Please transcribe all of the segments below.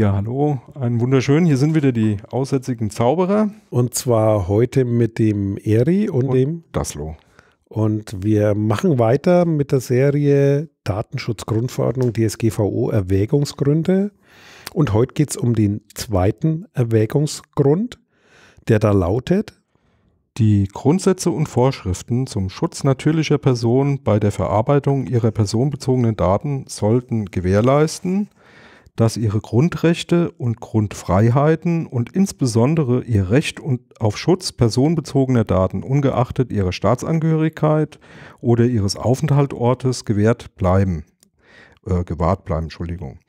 Ja, hallo, einen wunderschönen. Hier sind wieder die aussätzigen Zauberer. Und zwar heute mit dem Eri und, und dem Daslo. Und wir machen weiter mit der Serie Datenschutzgrundverordnung DSGVO Erwägungsgründe. Und heute geht es um den zweiten Erwägungsgrund, der da lautet. Die Grundsätze und Vorschriften zum Schutz natürlicher Personen bei der Verarbeitung ihrer personenbezogenen Daten sollten gewährleisten, dass ihre Grundrechte und Grundfreiheiten und insbesondere ihr Recht auf Schutz personenbezogener Daten ungeachtet ihrer Staatsangehörigkeit oder ihres Aufenthaltsortes gewährt bleiben. Äh, gewahrt bleiben, Entschuldigung.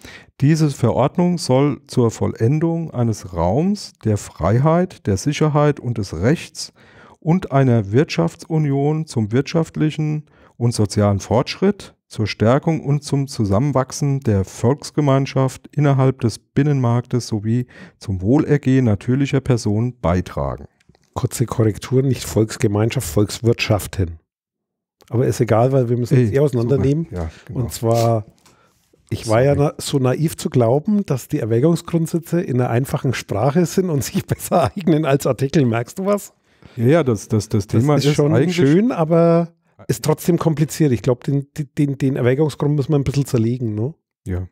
Diese Verordnung soll zur Vollendung eines Raums der Freiheit, der Sicherheit und des Rechts und einer Wirtschaftsunion zum wirtschaftlichen und sozialen Fortschritt, zur Stärkung und zum Zusammenwachsen der Volksgemeinschaft innerhalb des Binnenmarktes sowie zum Wohlergehen natürlicher Personen beitragen. Kurze Korrektur, nicht Volksgemeinschaft, Volkswirtschaften. Aber ist egal, weil wir müssen es eh auseinandernehmen. Ja, genau. Und zwar, ich war ja so naiv zu glauben, dass die Erwägungsgrundsätze in einer einfachen Sprache sind und sich besser eignen als Artikel. Merkst du was? Ja, ja, das, das, das Thema das ist, ist schon schön, aber ist trotzdem kompliziert. Ich glaube, den, den, den Erwägungsgrund muss man ein bisschen zerlegen, ne? Ja.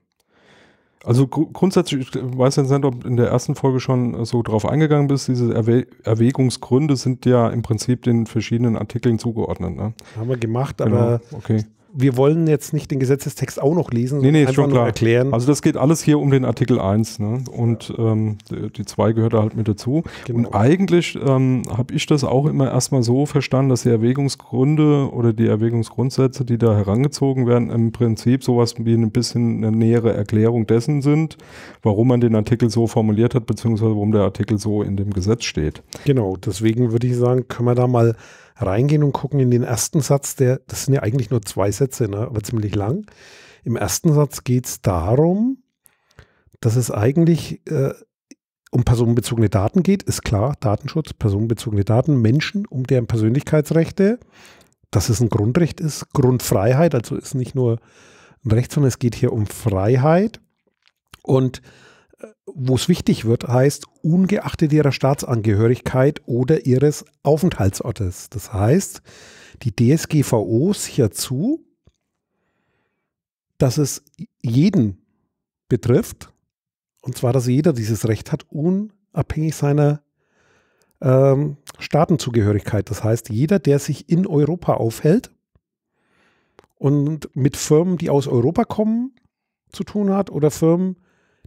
Also gr grundsätzlich, ich weiß jetzt nicht, ob in der ersten Folge schon so drauf eingegangen bist, diese Erwä Erwägungsgründe sind ja im Prinzip den verschiedenen Artikeln zugeordnet. Ne? Haben wir gemacht, genau. aber okay wir wollen jetzt nicht den Gesetzestext auch noch lesen, sondern nee, nee, einfach schon klar. nur erklären. Also das geht alles hier um den Artikel 1 ne? und ja. ähm, die 2 gehört da halt mit dazu. Genau. Und eigentlich ähm, habe ich das auch immer erstmal so verstanden, dass die Erwägungsgründe oder die Erwägungsgrundsätze, die da herangezogen werden, im Prinzip sowas wie ein bisschen eine nähere Erklärung dessen sind, warum man den Artikel so formuliert hat, beziehungsweise warum der Artikel so in dem Gesetz steht. Genau, deswegen würde ich sagen, können wir da mal reingehen und gucken in den ersten Satz, der, das sind ja eigentlich nur zwei Sätze, ne, aber ziemlich lang. Im ersten Satz geht es darum, dass es eigentlich äh, um personenbezogene Daten geht, ist klar, Datenschutz, personenbezogene Daten, Menschen, um deren Persönlichkeitsrechte, dass es ein Grundrecht ist, Grundfreiheit, also ist nicht nur ein Recht, sondern es geht hier um Freiheit und wo es wichtig wird, heißt ungeachtet ihrer Staatsangehörigkeit oder ihres Aufenthaltsortes. Das heißt, die DSGVO sichert zu, dass es jeden betrifft, und zwar, dass jeder dieses Recht hat, unabhängig seiner ähm, Staatenzugehörigkeit. Das heißt, jeder, der sich in Europa aufhält und mit Firmen, die aus Europa kommen, zu tun hat oder Firmen,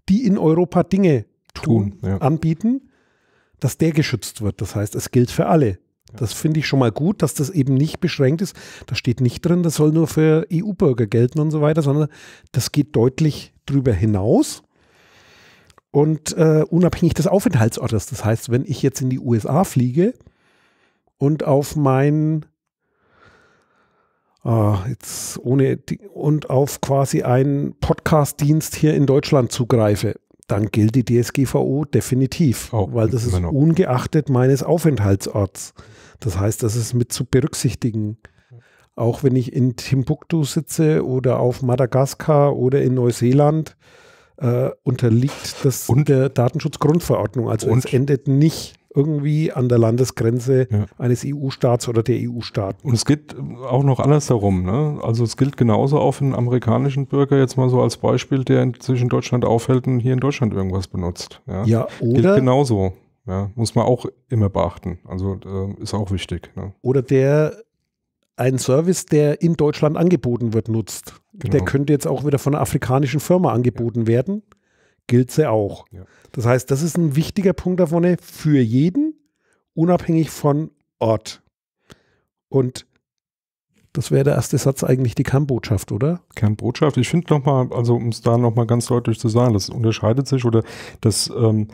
die in Europa Dinge tun, tun ja. anbieten, dass der geschützt wird. Das heißt, es gilt für alle. Das finde ich schon mal gut, dass das eben nicht beschränkt ist. Da steht nicht drin, das soll nur für EU-Bürger gelten und so weiter, sondern das geht deutlich drüber hinaus. Und äh, unabhängig des Aufenthaltsortes. Das heißt, wenn ich jetzt in die USA fliege und auf mein Uh, jetzt ohne und auf quasi einen Podcast-Dienst hier in Deutschland zugreife, dann gilt die DSGVO definitiv, oh, weil das ist noch. ungeachtet meines Aufenthaltsorts. Das heißt, das ist mit zu berücksichtigen. Auch wenn ich in Timbuktu sitze oder auf Madagaskar oder in Neuseeland, äh, unterliegt das und, der Datenschutzgrundverordnung. Also und, es endet nicht irgendwie an der Landesgrenze ja. eines EU-Staats oder der EU-Staaten. Und es geht auch noch andersherum. Ne? Also es gilt genauso auch für einen amerikanischen Bürger, jetzt mal so als Beispiel, der zwischen Deutschland aufhält und hier in Deutschland irgendwas benutzt. Ja, ja oder? Gilt genauso. Ja, muss man auch immer beachten. Also äh, ist auch wichtig. Ne? Oder der einen Service, der in Deutschland angeboten wird, nutzt. Genau. Der könnte jetzt auch wieder von einer afrikanischen Firma angeboten werden gilt sie auch. Ja. Das heißt, das ist ein wichtiger Punkt davon für jeden, unabhängig von Ort. Und das wäre der erste Satz eigentlich die Kernbotschaft, oder? Kernbotschaft. Ich finde nochmal, also um es da nochmal ganz deutlich zu sagen, das unterscheidet sich oder das, ähm,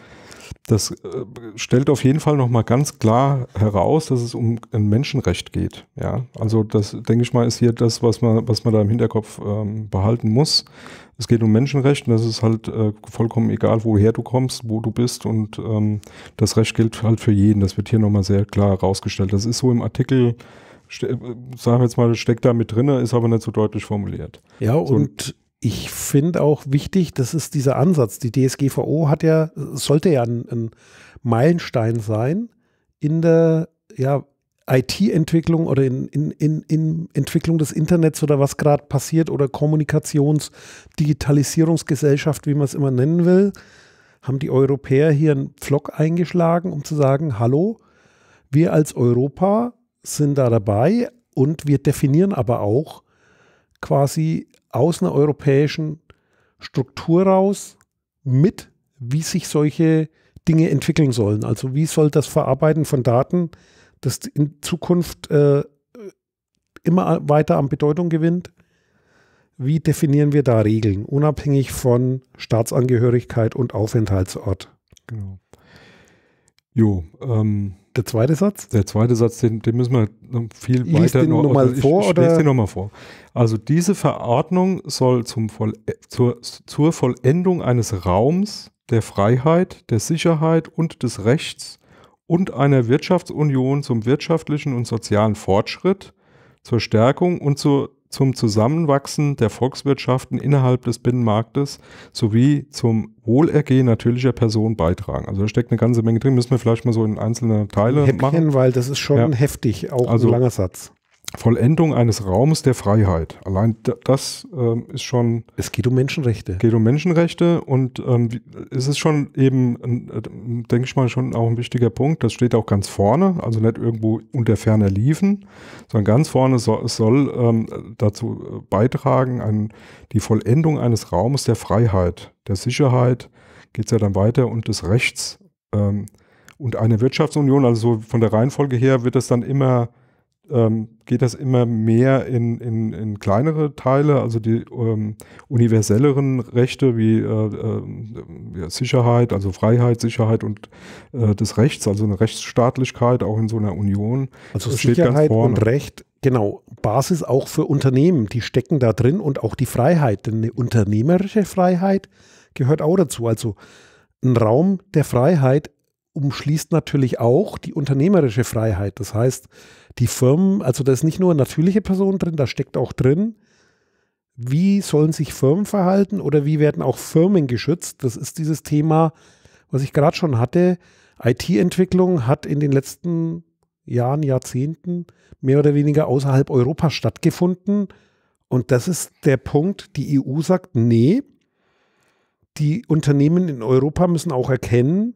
das äh, stellt auf jeden Fall nochmal ganz klar heraus, dass es um ein Menschenrecht geht. Ja, also das, denke ich mal, ist hier das, was man, was man da im Hinterkopf ähm, behalten muss. Es geht um Menschenrecht und das ist halt äh, vollkommen egal, woher du kommst, wo du bist und ähm, das Recht gilt halt für jeden. Das wird hier nochmal sehr klar herausgestellt. Das ist so im Artikel äh, sagen wir jetzt mal, steckt da mit drin, ist aber nicht so deutlich formuliert. Ja, so. und ich finde auch wichtig, das ist dieser Ansatz. Die DSGVO hat ja, sollte ja ein, ein Meilenstein sein in der ja, IT-Entwicklung oder in, in, in, in Entwicklung des Internets oder was gerade passiert oder Kommunikations-Digitalisierungsgesellschaft, wie man es immer nennen will, haben die Europäer hier einen Pflock eingeschlagen, um zu sagen, hallo, wir als Europa sind da dabei und wir definieren aber auch quasi aus einer europäischen Struktur raus mit, wie sich solche Dinge entwickeln sollen. Also wie soll das Verarbeiten von Daten, das in Zukunft äh, immer weiter an Bedeutung gewinnt, wie definieren wir da Regeln, unabhängig von Staatsangehörigkeit und Aufenthaltsort? Genau. Jo, ähm, der zweite Satz? Der zweite Satz, den, den müssen wir viel Lies weiter den noch, noch mal also ich, vor. Ich, ich lese den nochmal vor. Also diese Verordnung soll zum Voll, zur, zur Vollendung eines Raums der Freiheit, der Sicherheit und des Rechts und einer Wirtschaftsunion zum wirtschaftlichen und sozialen Fortschritt, zur Stärkung und zur zum Zusammenwachsen der Volkswirtschaften innerhalb des Binnenmarktes sowie zum Wohlergehen natürlicher Personen beitragen. Also da steckt eine ganze Menge drin, müssen wir vielleicht mal so in einzelne Teile Häppchen, machen. Weil das ist schon ja. heftig, auch also, ein langer Satz. Vollendung eines Raumes der Freiheit. Allein das ähm, ist schon. Es geht um Menschenrechte. Geht um Menschenrechte und ähm, es ist schon eben, äh, denke ich mal, schon auch ein wichtiger Punkt. Das steht auch ganz vorne, also nicht irgendwo unter ferner Liefen, sondern ganz vorne soll, es soll ähm, dazu äh, beitragen, an die Vollendung eines Raumes der Freiheit, der Sicherheit, geht es ja dann weiter und des Rechts ähm, und eine Wirtschaftsunion. Also so von der Reihenfolge her wird es dann immer ähm, geht das immer mehr in, in, in kleinere Teile, also die ähm, universelleren Rechte wie äh, ähm, Sicherheit, also Freiheit, Sicherheit und äh, des Rechts, also eine Rechtsstaatlichkeit auch in so einer Union. Also Sicherheit und Recht, genau, Basis auch für Unternehmen, die stecken da drin und auch die Freiheit, denn eine unternehmerische Freiheit gehört auch dazu. Also ein Raum der Freiheit umschließt natürlich auch die unternehmerische Freiheit. Das heißt, die Firmen, also da ist nicht nur natürliche Personen drin, da steckt auch drin, wie sollen sich Firmen verhalten oder wie werden auch Firmen geschützt. Das ist dieses Thema, was ich gerade schon hatte. IT-Entwicklung hat in den letzten Jahren, Jahrzehnten mehr oder weniger außerhalb Europas stattgefunden. Und das ist der Punkt, die EU sagt, nee, die Unternehmen in Europa müssen auch erkennen,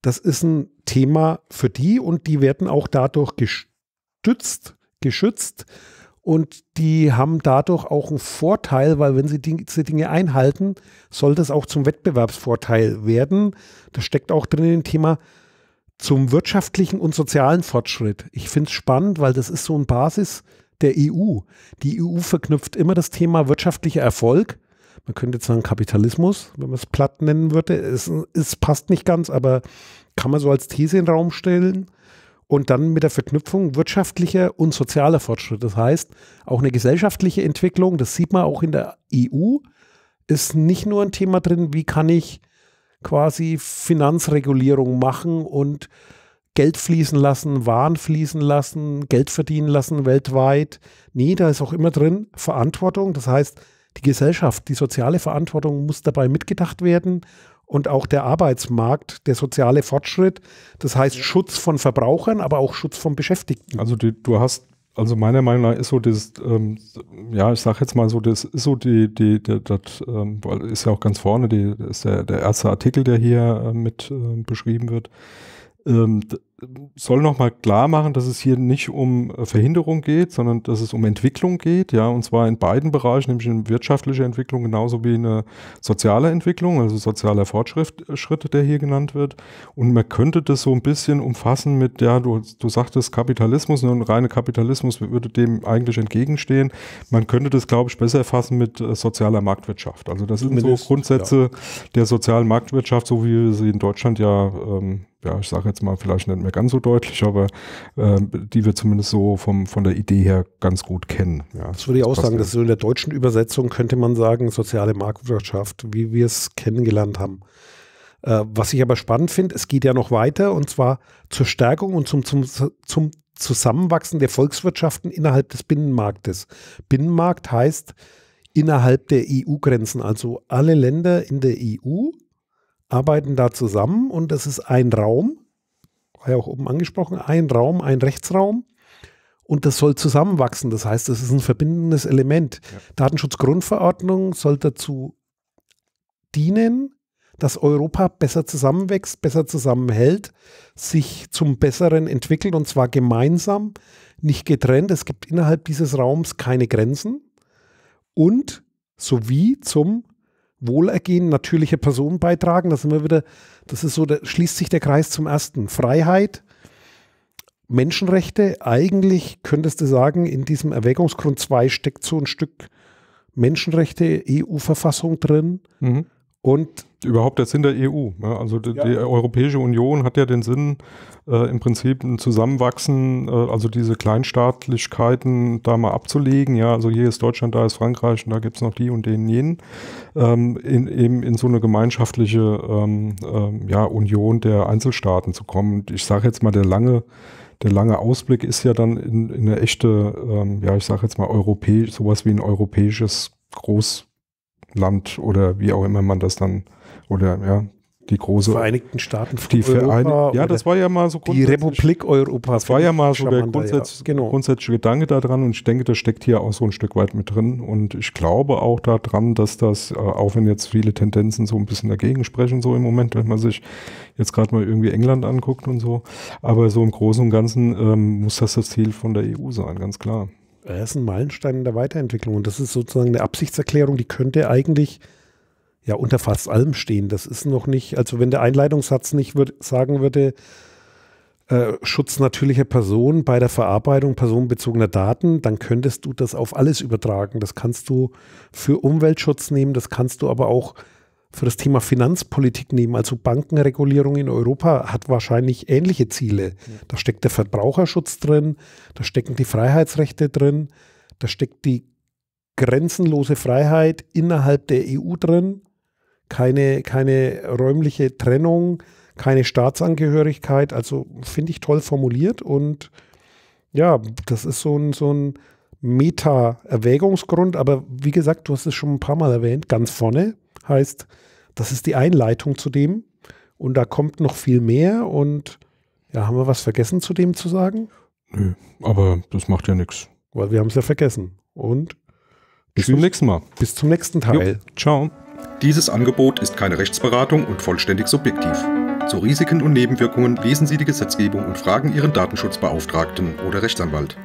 das ist ein Thema für die und die werden auch dadurch gestützt, geschützt. Und die haben dadurch auch einen Vorteil, weil wenn sie diese Dinge einhalten, soll das auch zum Wettbewerbsvorteil werden. Das steckt auch drin im Thema zum wirtschaftlichen und sozialen Fortschritt. Ich finde es spannend, weil das ist so ein Basis der EU. Die EU verknüpft immer das Thema wirtschaftlicher Erfolg. Man könnte jetzt sagen Kapitalismus, wenn man es platt nennen würde. Es, es passt nicht ganz, aber kann man so als These in den Raum stellen und dann mit der Verknüpfung wirtschaftlicher und sozialer Fortschritt. Das heißt, auch eine gesellschaftliche Entwicklung, das sieht man auch in der EU, ist nicht nur ein Thema drin, wie kann ich quasi Finanzregulierung machen und Geld fließen lassen, Waren fließen lassen, Geld verdienen lassen weltweit. Nee, da ist auch immer drin Verantwortung. Das heißt, die Gesellschaft, die soziale Verantwortung muss dabei mitgedacht werden und auch der Arbeitsmarkt, der soziale Fortschritt. Das heißt Schutz von Verbrauchern, aber auch Schutz von Beschäftigten. Also die, du hast, also meiner Meinung nach ist so das, ähm, ja, ich sage jetzt mal so, das ist so die, die, die das ähm, ist ja auch ganz vorne, die, ist der, der erste Artikel, der hier äh, mit äh, beschrieben wird. Ähm, soll nochmal klar machen, dass es hier nicht um äh, Verhinderung geht, sondern dass es um Entwicklung geht, ja, und zwar in beiden Bereichen, nämlich in wirtschaftlicher Entwicklung genauso wie eine äh, soziale Entwicklung, also sozialer Fortschritt, der hier genannt wird. Und man könnte das so ein bisschen umfassen mit, ja, du, du sagtest Kapitalismus, nur ne, ein reiner Kapitalismus würde dem eigentlich entgegenstehen. Man könnte das, glaube ich, besser fassen mit äh, sozialer Marktwirtschaft. Also das sind so Grundsätze ja. der sozialen Marktwirtschaft, so wie wir sie in Deutschland ja, ähm, ja, ich sage jetzt mal vielleicht nicht mehr mehr ganz so deutlich, aber äh, die wir zumindest so vom, von der Idee her ganz gut kennen. Ja, das würde ich das auch sagen, dass so in der deutschen Übersetzung, könnte man sagen, soziale Marktwirtschaft, wie wir es kennengelernt haben. Äh, was ich aber spannend finde, es geht ja noch weiter und zwar zur Stärkung und zum, zum, zum Zusammenwachsen der Volkswirtschaften innerhalb des Binnenmarktes. Binnenmarkt heißt innerhalb der EU-Grenzen, also alle Länder in der EU arbeiten da zusammen und das ist ein Raum, war auch oben angesprochen, ein Raum, ein Rechtsraum und das soll zusammenwachsen. Das heißt, es ist ein verbindendes Element. Ja. Datenschutzgrundverordnung soll dazu dienen, dass Europa besser zusammenwächst, besser zusammenhält, sich zum Besseren entwickelt und zwar gemeinsam, nicht getrennt. Es gibt innerhalb dieses Raums keine Grenzen und sowie zum Wohlergehen, natürliche Personen beitragen. Das sind wir wieder, das ist so, da schließt sich der Kreis zum ersten. Freiheit, Menschenrechte, eigentlich könntest du sagen, in diesem Erwägungsgrund 2 steckt so ein Stück Menschenrechte, EU-Verfassung drin. Mhm. Und überhaupt der Sinn der EU. Also die, ja. die Europäische Union hat ja den Sinn, äh, im Prinzip ein Zusammenwachsen, äh, also diese Kleinstaatlichkeiten da mal abzulegen. Ja, also hier ist Deutschland, da ist Frankreich und da gibt es noch die und den jenen. Ähm, in, eben in so eine gemeinschaftliche ähm, ähm, ja, Union der Einzelstaaten zu kommen. Und ich sage jetzt mal, der lange der lange Ausblick ist ja dann in, in eine echte, ähm, ja, ich sage jetzt mal europäisch, sowas wie ein europäisches Groß, Land oder wie auch immer man das dann oder ja die große Vereinigten Staaten von die Europa ja das war ja mal so die Republik Europas das war ja mal so der grundsätz, ja. genau. grundsätzliche Gedanke daran und ich denke das steckt hier auch so ein Stück weit mit drin und ich glaube auch daran dass das äh, auch wenn jetzt viele Tendenzen so ein bisschen dagegen sprechen so im Moment wenn man sich jetzt gerade mal irgendwie England anguckt und so aber so im Großen und Ganzen ähm, muss das das Ziel von der EU sein ganz klar das äh, ist ein Meilenstein in der Weiterentwicklung und das ist sozusagen eine Absichtserklärung, die könnte eigentlich ja unter fast allem stehen. Das ist noch nicht, also wenn der Einleitungssatz nicht würd, sagen würde, äh, Schutz natürlicher Personen bei der Verarbeitung personenbezogener Daten, dann könntest du das auf alles übertragen. Das kannst du für Umweltschutz nehmen, das kannst du aber auch für das Thema Finanzpolitik nehmen. Also Bankenregulierung in Europa hat wahrscheinlich ähnliche Ziele. Da steckt der Verbraucherschutz drin, da stecken die Freiheitsrechte drin, da steckt die grenzenlose Freiheit innerhalb der EU drin, keine, keine räumliche Trennung, keine Staatsangehörigkeit. Also finde ich toll formuliert und ja, das ist so ein, so ein Meta-Erwägungsgrund, aber wie gesagt, du hast es schon ein paar Mal erwähnt, ganz vorne heißt, das ist die Einleitung zu dem und da kommt noch viel mehr und ja, haben wir was vergessen zu dem zu sagen? Nö, aber das macht ja nichts. Weil wir haben es ja vergessen. Und bis tschüss. zum nächsten Mal. Bis zum nächsten Teil. Jo. Ciao. Dieses Angebot ist keine Rechtsberatung und vollständig subjektiv. Zu Risiken und Nebenwirkungen lesen Sie die Gesetzgebung und fragen Ihren Datenschutzbeauftragten oder Rechtsanwalt.